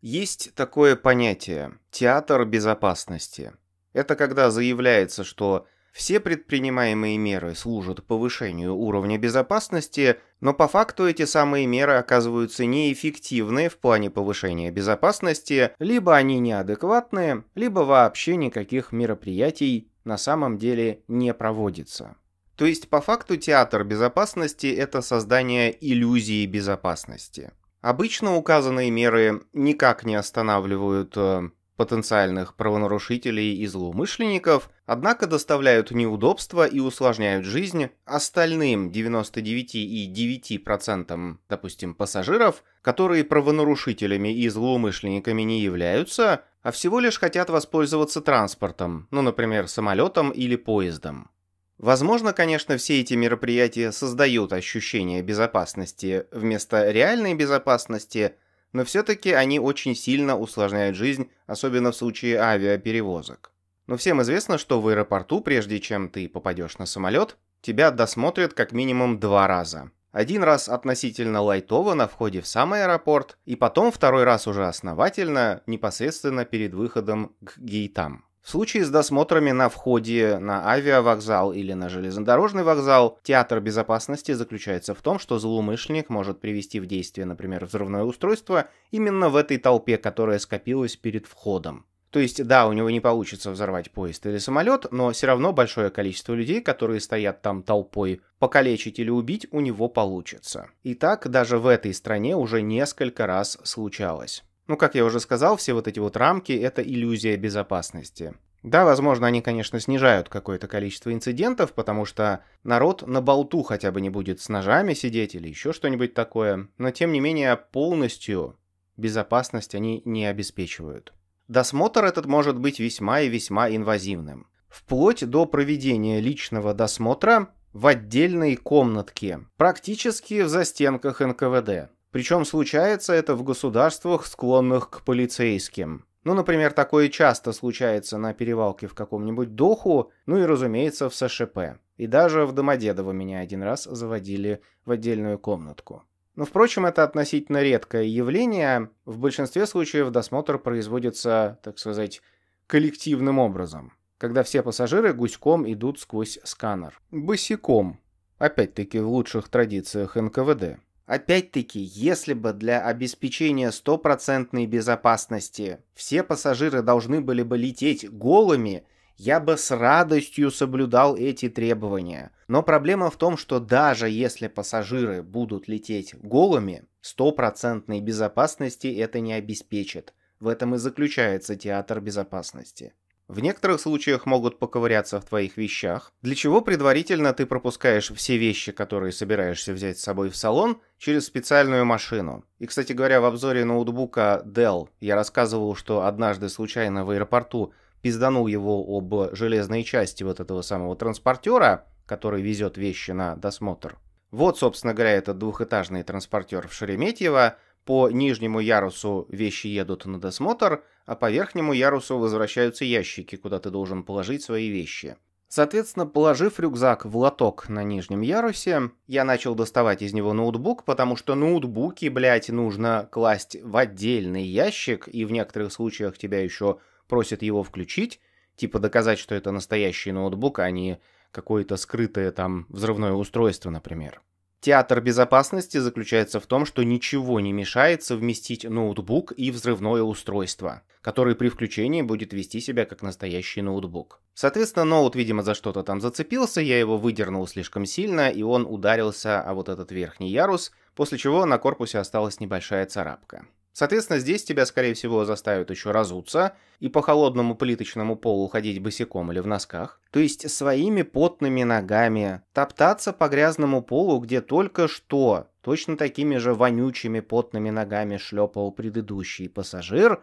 Есть такое понятие – театр безопасности. Это когда заявляется, что все предпринимаемые меры служат повышению уровня безопасности, но по факту эти самые меры оказываются неэффективны в плане повышения безопасности, либо они неадекватны, либо вообще никаких мероприятий на самом деле не проводится. То есть по факту театр безопасности – это создание иллюзии безопасности. Обычно указанные меры никак не останавливают э, потенциальных правонарушителей и злоумышленников, однако доставляют неудобства и усложняют жизнь остальным 99,9%, допустим, пассажиров, которые правонарушителями и злоумышленниками не являются, а всего лишь хотят воспользоваться транспортом, ну, например, самолетом или поездом. Возможно, конечно, все эти мероприятия создают ощущение безопасности вместо реальной безопасности, но все-таки они очень сильно усложняют жизнь, особенно в случае авиаперевозок. Но всем известно, что в аэропорту, прежде чем ты попадешь на самолет, тебя досмотрят как минимум два раза. Один раз относительно лайтово на входе в сам аэропорт, и потом второй раз уже основательно, непосредственно перед выходом к гейтам. В случае с досмотрами на входе на авиавокзал или на железнодорожный вокзал, театр безопасности заключается в том, что злоумышленник может привести в действие, например, взрывное устройство именно в этой толпе, которая скопилась перед входом. То есть, да, у него не получится взорвать поезд или самолет, но все равно большое количество людей, которые стоят там толпой, покалечить или убить у него получится. И так даже в этой стране уже несколько раз случалось. Ну, как я уже сказал, все вот эти вот рамки – это иллюзия безопасности. Да, возможно, они, конечно, снижают какое-то количество инцидентов, потому что народ на болту хотя бы не будет с ножами сидеть или еще что-нибудь такое, но тем не менее полностью безопасность они не обеспечивают. Досмотр этот может быть весьма и весьма инвазивным. Вплоть до проведения личного досмотра в отдельной комнатке, практически в застенках НКВД. Причем случается это в государствах, склонных к полицейским. Ну, например, такое часто случается на перевалке в каком-нибудь доху, ну и, разумеется, в СШП. И даже в Домодедово меня один раз заводили в отдельную комнатку. Но, впрочем, это относительно редкое явление. В большинстве случаев досмотр производится, так сказать, коллективным образом, когда все пассажиры гуськом идут сквозь сканер. Босиком. Опять-таки в лучших традициях НКВД. Опять-таки, если бы для обеспечения стопроцентной безопасности все пассажиры должны были бы лететь голыми, я бы с радостью соблюдал эти требования. Но проблема в том, что даже если пассажиры будут лететь голыми, стопроцентной безопасности это не обеспечит. В этом и заключается театр безопасности. В некоторых случаях могут поковыряться в твоих вещах, для чего предварительно ты пропускаешь все вещи, которые собираешься взять с собой в салон, через специальную машину. И, кстати говоря, в обзоре ноутбука Dell я рассказывал, что однажды случайно в аэропорту пизданул его об железной части вот этого самого транспортера, который везет вещи на досмотр. Вот, собственно говоря, этот двухэтажный транспортер в Шереметьево – по нижнему ярусу вещи едут на досмотр, а по верхнему ярусу возвращаются ящики, куда ты должен положить свои вещи. Соответственно, положив рюкзак в лоток на нижнем ярусе, я начал доставать из него ноутбук, потому что ноутбуки, блядь, нужно класть в отдельный ящик, и в некоторых случаях тебя еще просят его включить, типа доказать, что это настоящий ноутбук, а не какое-то скрытое там взрывное устройство, например. Театр безопасности заключается в том, что ничего не мешает совместить ноутбук и взрывное устройство, которое при включении будет вести себя как настоящий ноутбук. Соответственно, ноут, видимо, за что-то там зацепился, я его выдернул слишком сильно, и он ударился о вот этот верхний ярус, после чего на корпусе осталась небольшая царапка. Соответственно, здесь тебя, скорее всего, заставят еще разуться и по холодному плиточному полу ходить босиком или в носках, то есть своими потными ногами, топтаться по грязному полу, где только что точно такими же вонючими потными ногами шлепал предыдущий пассажир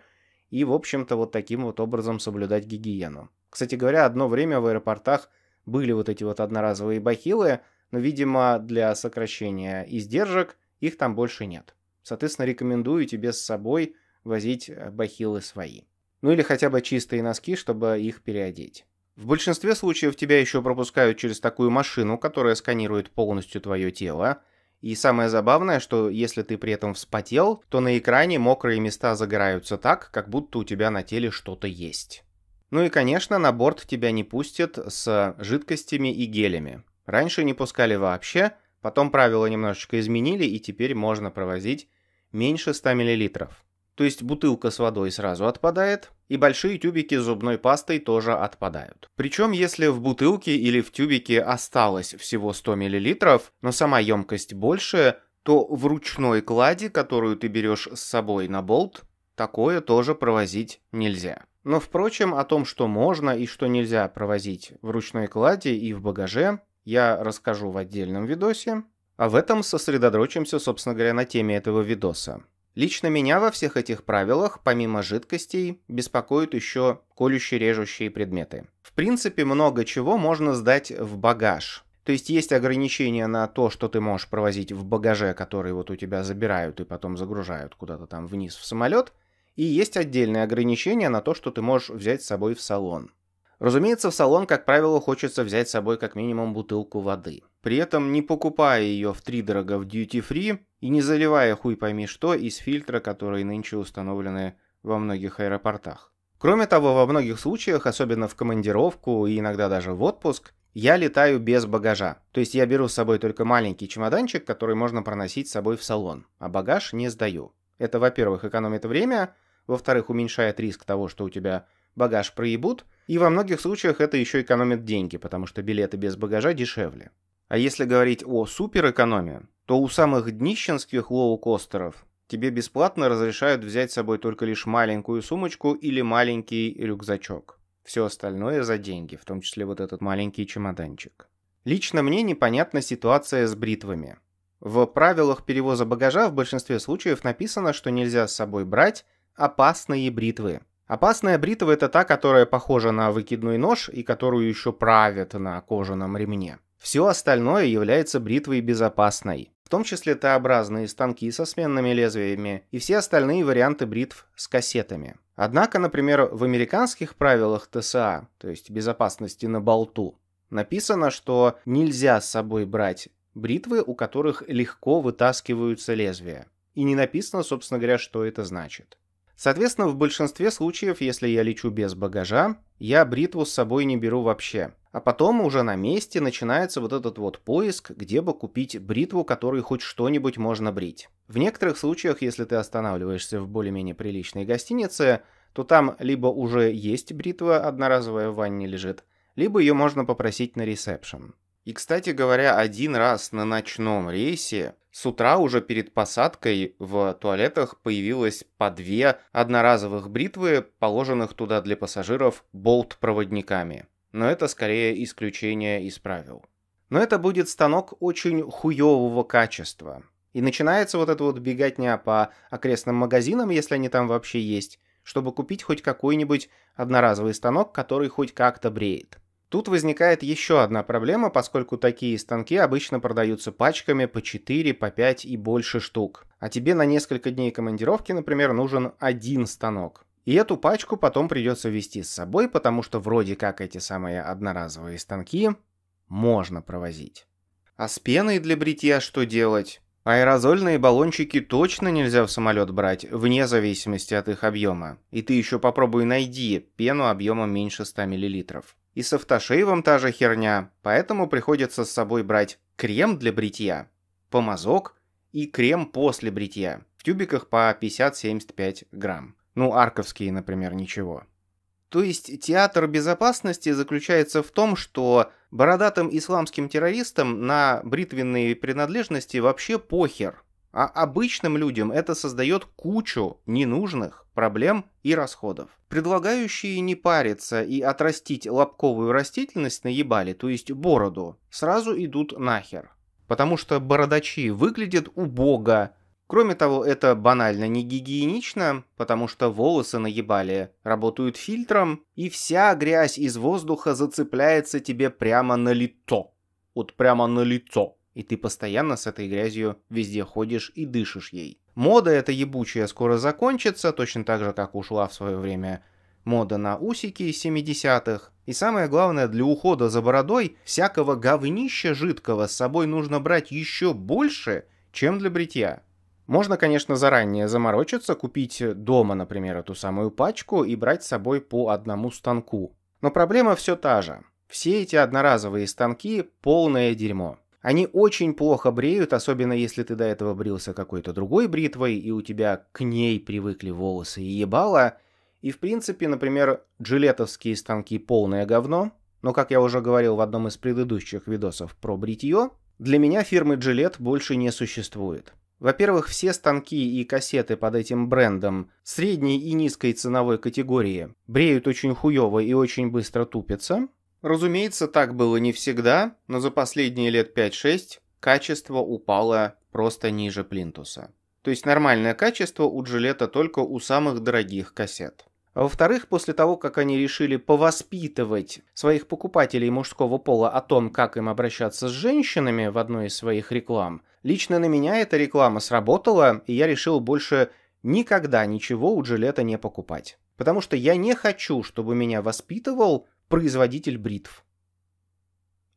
и, в общем-то, вот таким вот образом соблюдать гигиену. Кстати говоря, одно время в аэропортах были вот эти вот одноразовые бахилы, но, видимо, для сокращения издержек их там больше нет. Соответственно, рекомендую тебе с собой возить э, бахилы свои. Ну или хотя бы чистые носки, чтобы их переодеть. В большинстве случаев тебя еще пропускают через такую машину, которая сканирует полностью твое тело. И самое забавное, что если ты при этом вспотел, то на экране мокрые места загораются так, как будто у тебя на теле что-то есть. Ну и, конечно, на борт тебя не пустят с жидкостями и гелями. Раньше не пускали вообще, потом правила немножечко изменили, и теперь можно провозить меньше 100 мл. То есть бутылка с водой сразу отпадает, и большие тюбики с зубной пастой тоже отпадают. Причем, если в бутылке или в тюбике осталось всего 100 мл, но сама емкость больше, то в ручной клади, которую ты берешь с собой на болт, такое тоже провозить нельзя. Но, впрочем, о том, что можно и что нельзя провозить в ручной клади и в багаже, я расскажу в отдельном видосе, а в этом сосредоточимся, собственно говоря, на теме этого видоса. Лично меня во всех этих правилах, помимо жидкостей, беспокоят еще колющие, режущие предметы. В принципе, много чего можно сдать в багаж. То есть есть ограничения на то, что ты можешь провозить в багаже, который вот у тебя забирают и потом загружают куда-то там вниз в самолет, и есть отдельные ограничения на то, что ты можешь взять с собой в салон. Разумеется, в салон, как правило, хочется взять с собой как минимум бутылку воды. При этом не покупая ее в втридорого в дьюти-фри и не заливая хуй пойми что из фильтра, которые нынче установлены во многих аэропортах. Кроме того, во многих случаях, особенно в командировку и иногда даже в отпуск, я летаю без багажа. То есть я беру с собой только маленький чемоданчик, который можно проносить с собой в салон, а багаж не сдаю. Это, во-первых, экономит время, во-вторых, уменьшает риск того, что у тебя багаж проебут, и во многих случаях это еще экономит деньги, потому что билеты без багажа дешевле. А если говорить о суперэкономии, то у самых днищенских лоукостеров тебе бесплатно разрешают взять с собой только лишь маленькую сумочку или маленький рюкзачок. Все остальное за деньги, в том числе вот этот маленький чемоданчик. Лично мне непонятна ситуация с бритвами. В правилах перевоза багажа в большинстве случаев написано, что нельзя с собой брать опасные бритвы. Опасная бритва это та, которая похожа на выкидной нож и которую еще правят на кожаном ремне. Все остальное является бритвой безопасной, в том числе Т-образные станки со сменными лезвиями и все остальные варианты бритв с кассетами. Однако, например, в американских правилах ТСА, то есть безопасности на болту, написано, что нельзя с собой брать бритвы, у которых легко вытаскиваются лезвия. И не написано, собственно говоря, что это значит. Соответственно, в большинстве случаев, если я лечу без багажа, я бритву с собой не беру вообще. А потом уже на месте начинается вот этот вот поиск, где бы купить бритву, которой хоть что-нибудь можно брить. В некоторых случаях, если ты останавливаешься в более-менее приличной гостинице, то там либо уже есть бритва, одноразовая в ванне лежит, либо ее можно попросить на ресепшн. И, кстати говоря, один раз на ночном рейсе с утра уже перед посадкой в туалетах появилось по две одноразовых бритвы, положенных туда для пассажиров болт-проводниками. Но это скорее исключение из правил. Но это будет станок очень хуевого качества. И начинается вот эта вот беготня по окрестным магазинам, если они там вообще есть, чтобы купить хоть какой-нибудь одноразовый станок, который хоть как-то бреет. Тут возникает еще одна проблема, поскольку такие станки обычно продаются пачками по 4, по 5 и больше штук. А тебе на несколько дней командировки, например, нужен один станок. И эту пачку потом придется вести с собой, потому что вроде как эти самые одноразовые станки можно провозить. А с пеной для бритья что делать? Аэрозольные баллончики точно нельзя в самолет брать, вне зависимости от их объема. И ты еще попробуй найди пену объемом меньше 100 миллилитров. И с Автошеевым та же херня, поэтому приходится с собой брать крем для бритья, помазок и крем после бритья в тюбиках по 50-75 грамм. Ну, арковские, например, ничего. То есть театр безопасности заключается в том, что бородатым исламским террористам на бритвенные принадлежности вообще похер. А обычным людям это создает кучу ненужных проблем и расходов. Предлагающие не париться и отрастить лобковую растительность на ебале, то есть бороду, сразу идут нахер. Потому что бородачи выглядят убого. Кроме того, это банально не гигиенично, потому что волосы на ебале работают фильтром, и вся грязь из воздуха зацепляется тебе прямо на лицо. Вот прямо на лицо и ты постоянно с этой грязью везде ходишь и дышишь ей. Мода эта ебучая скоро закончится, точно так же, как ушла в свое время мода на усики из 70-х. И самое главное, для ухода за бородой всякого говнища жидкого с собой нужно брать еще больше, чем для бритья. Можно, конечно, заранее заморочиться, купить дома, например, эту самую пачку и брать с собой по одному станку. Но проблема все та же. Все эти одноразовые станки – полное дерьмо. Они очень плохо бреют, особенно если ты до этого брился какой-то другой бритвой, и у тебя к ней привыкли волосы и ебало. И в принципе, например, джилетовские станки полное говно, но, как я уже говорил в одном из предыдущих видосов про бритье, для меня фирмы Gillette больше не существует. Во-первых, все станки и кассеты под этим брендом средней и низкой ценовой категории бреют очень хуево и очень быстро тупятся. Разумеется, так было не всегда, но за последние лет 5-6 качество упало просто ниже плинтуса. То есть нормальное качество у джилета только у самых дорогих кассет. А во-вторых, после того, как они решили повоспитывать своих покупателей мужского пола о том, как им обращаться с женщинами в одной из своих реклам, лично на меня эта реклама сработала, и я решил больше никогда ничего у Джилета не покупать. Потому что я не хочу, чтобы меня воспитывал производитель бритв.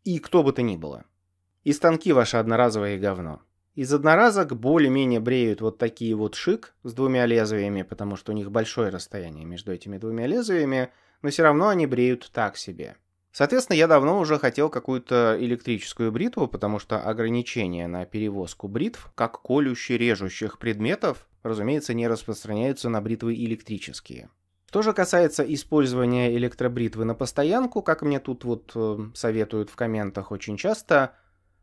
И кто бы то ни было. И станки ваши одноразовые говно. Из одноразок более-менее бреют вот такие вот шик с двумя лезвиями, потому что у них большое расстояние между этими двумя лезвиями, но все равно они бреют так себе. Соответственно, я давно уже хотел какую-то электрическую бритву, потому что ограничения на перевозку бритв, как колюще режущих предметов, разумеется, не распространяются на бритвы электрические. Что же касается использования электробритвы на постоянку, как мне тут вот эм, советуют в комментах очень часто,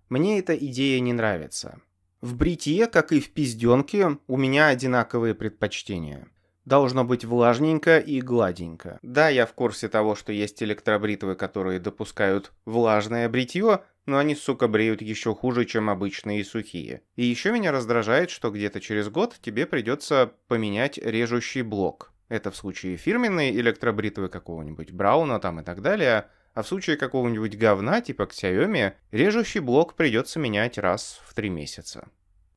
мне эта идея не нравится. В бритье, как и в пизденке, у меня одинаковые предпочтения. Должно быть влажненько и гладенько. Да, я в курсе того, что есть электробритвы, которые допускают влажное бритье, но они, сука, бреют еще хуже, чем обычные сухие. И еще меня раздражает, что где-то через год тебе придется поменять режущий блок. Это в случае фирменной электробритвы какого-нибудь Брауна там и так далее, а в случае какого-нибудь говна типа Xiaomi, режущий блок придется менять раз в три месяца.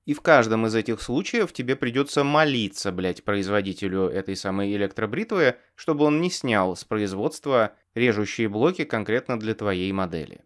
И в каждом из этих случаев тебе придется молиться, блять, производителю этой самой электробритвы, чтобы он не снял с производства режущие блоки конкретно для твоей модели.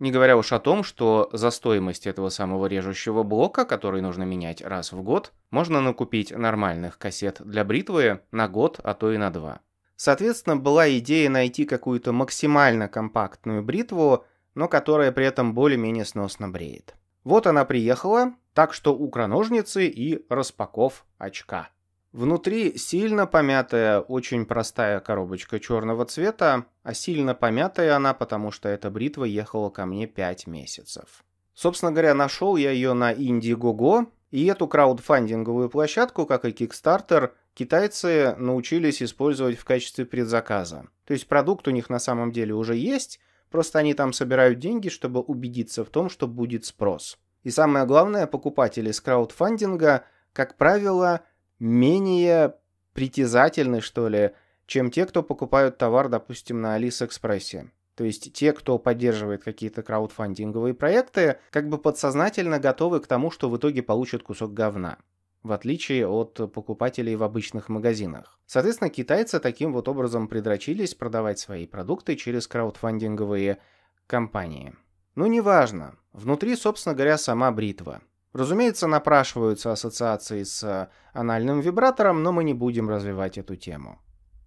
Не говоря уж о том, что за стоимость этого самого режущего блока, который нужно менять раз в год, можно накупить нормальных кассет для бритвы на год, а то и на два. Соответственно, была идея найти какую-то максимально компактную бритву, но которая при этом более-менее сносно бреет. Вот она приехала, так что укроножницы и распаков очка. Внутри сильно помятая, очень простая коробочка черного цвета, а сильно помятая она, потому что эта бритва ехала ко мне 5 месяцев. Собственно говоря, нашел я ее на Indiegogo, и эту краудфандинговую площадку, как и Kickstarter, китайцы научились использовать в качестве предзаказа. То есть продукт у них на самом деле уже есть, просто они там собирают деньги, чтобы убедиться в том, что будет спрос. И самое главное, покупатели с краудфандинга, как правило, менее притязательны, что ли, чем те, кто покупают товар, допустим, на Алиэкспрессе. То есть те, кто поддерживает какие-то краудфандинговые проекты, как бы подсознательно готовы к тому, что в итоге получат кусок говна в отличие от покупателей в обычных магазинах. Соответственно, китайцы таким вот образом предрочились продавать свои продукты через краудфандинговые компании. Ну неважно, внутри, собственно говоря, сама бритва – Разумеется, напрашиваются ассоциации с э, анальным вибратором, но мы не будем развивать эту тему.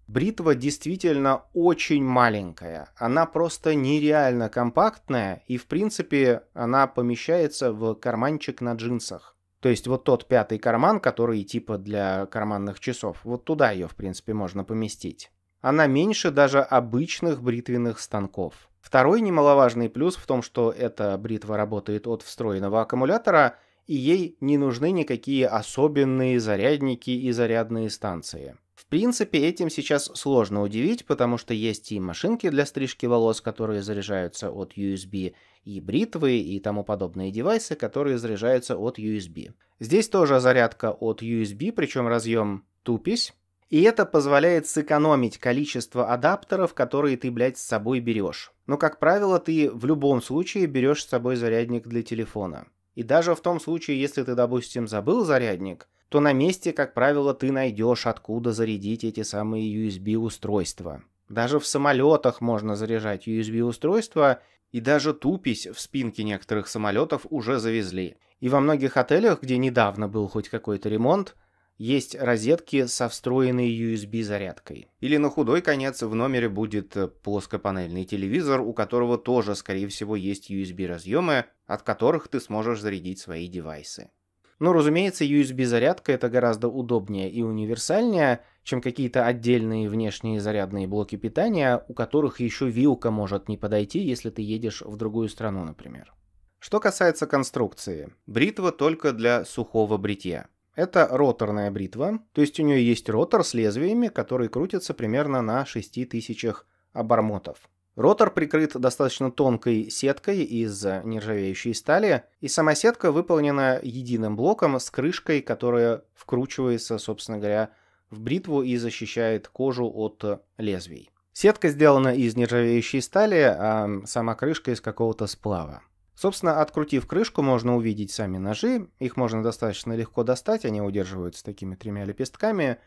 Бритва действительно очень маленькая, она просто нереально компактная и в принципе она помещается в карманчик на джинсах. То есть вот тот пятый карман, который типа для карманных часов, вот туда ее в принципе можно поместить. Она меньше даже обычных бритвенных станков. Второй немаловажный плюс в том, что эта бритва работает от встроенного аккумулятора – и ей не нужны никакие особенные зарядники и зарядные станции. В принципе, этим сейчас сложно удивить, потому что есть и машинки для стрижки волос, которые заряжаются от USB, и бритвы и тому подобные девайсы, которые заряжаются от USB. Здесь тоже зарядка от USB, причем разъем тупись, и это позволяет сэкономить количество адаптеров, которые ты, блядь, с собой берешь. Но, как правило, ты в любом случае берешь с собой зарядник для телефона. И даже в том случае, если ты, допустим, забыл зарядник, то на месте, как правило, ты найдешь, откуда зарядить эти самые USB-устройства. Даже в самолетах можно заряжать USB-устройства, и даже тупись в спинке некоторых самолетов уже завезли. И во многих отелях, где недавно был хоть какой-то ремонт, есть розетки со встроенной USB-зарядкой. Или на худой конец в номере будет э, плоскопанельный телевизор, у которого тоже, скорее всего, есть USB-разъемы, от которых ты сможешь зарядить свои девайсы. Но, ну, разумеется, USB-зарядка это гораздо удобнее и универсальнее, чем какие-то отдельные внешние зарядные блоки питания, у которых еще вилка может не подойти, если ты едешь в другую страну, например. Что касается конструкции, бритва только для сухого бритья. Это роторная бритва, то есть у нее есть ротор с лезвиями, которые крутятся примерно на 6000 обормотов. Ротор прикрыт достаточно тонкой сеткой из нержавеющей стали, и сама сетка выполнена единым блоком с крышкой, которая вкручивается, собственно говоря, в бритву и защищает кожу от лезвий. Сетка сделана из нержавеющей стали, а сама крышка из какого-то сплава. Собственно, открутив крышку, можно увидеть сами ножи, их можно достаточно легко достать, они удерживаются такими тремя лепестками,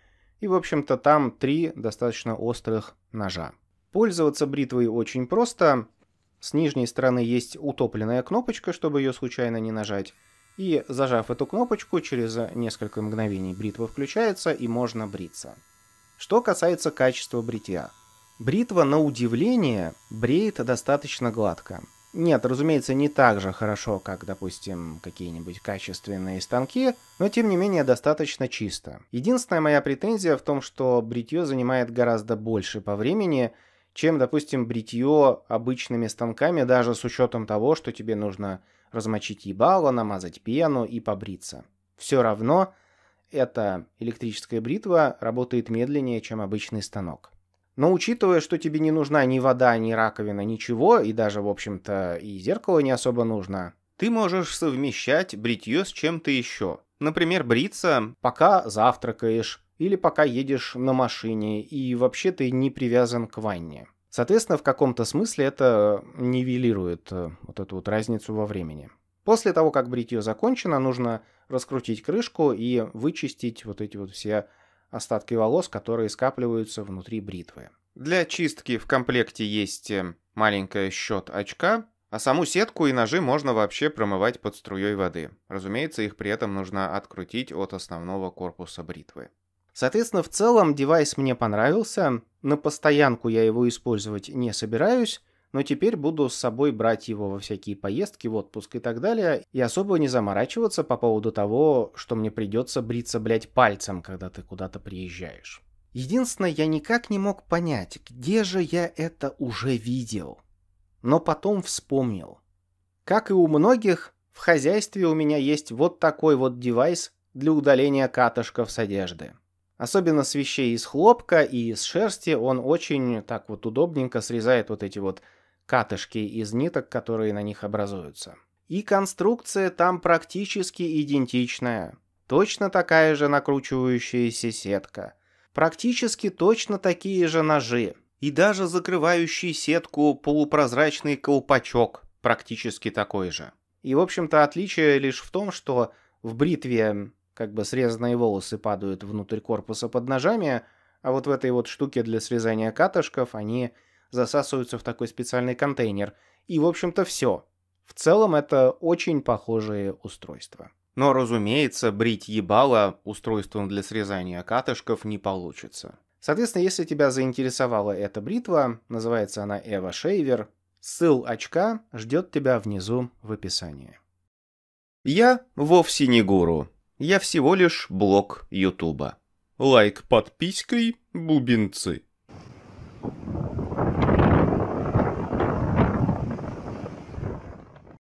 и, в общем-то, там три достаточно острых ножа. Пользоваться бритвой очень просто. С нижней стороны есть утопленная кнопочка, чтобы ее случайно не нажать. И зажав эту кнопочку, через несколько мгновений бритва включается и можно бриться. Что касается качества бритья. Бритва, на удивление, бреет достаточно гладко. Нет, разумеется, не так же хорошо, как, допустим, какие-нибудь качественные станки, но тем не менее достаточно чисто. Единственная моя претензия в том, что бритье занимает гораздо больше по времени, чем, допустим, бритье обычными станками, даже с учетом того, что тебе нужно размочить ебало, намазать пену и побриться. Все равно эта электрическая бритва работает медленнее, чем обычный станок. Но учитывая, что тебе не нужна ни вода, ни раковина, ничего, и даже, в общем-то, и зеркало не особо нужно, ты можешь совмещать бритье с чем-то еще. Например, бриться, пока завтракаешь, или пока едешь на машине, и вообще ты не привязан к ванне. Соответственно, в каком-то смысле это нивелирует э, вот эту вот разницу во времени. После того, как бритье закончено, нужно раскрутить крышку и вычистить вот эти вот все остатки волос, которые скапливаются внутри бритвы. Для чистки в комплекте есть э, маленькая щет очка, а саму сетку и ножи можно вообще промывать под струей воды. Разумеется, их при этом нужно открутить от основного корпуса бритвы. Соответственно, в целом девайс мне понравился, на постоянку я его использовать не собираюсь, но теперь буду с собой брать его во всякие поездки в отпуск и так далее, и особо не заморачиваться по поводу того, что мне придется бриться, блять, пальцем, когда ты куда-то приезжаешь. Единственное, я никак не мог понять, где же я это уже видел. Но потом вспомнил. Как и у многих, в хозяйстве у меня есть вот такой вот девайс для удаления катышков с одежды. Особенно с вещей из хлопка и из шерсти он очень так вот удобненько срезает вот эти вот катышки из ниток, которые на них образуются. И конструкция там практически идентичная. Точно такая же накручивающаяся сетка. Практически точно такие же ножи. И даже закрывающий сетку полупрозрачный колпачок практически такой же. И, в общем-то, отличие лишь в том, что в бритве как бы срезанные волосы падают внутрь корпуса под ножами, а вот в этой вот штуке для срезания катышков они засасываются в такой специальный контейнер. И, в общем-то, все. В целом это очень похожие устройства. Но, разумеется, брить ебало устройством для срезания катышков не получится. Соответственно, если тебя заинтересовала эта бритва, называется она Eva Shaver, ссыл очка ждет тебя внизу в описании. Я вовсе не гуру. Я всего лишь блог Ютуба. Лайк подпиской, бубенцы. Thank you.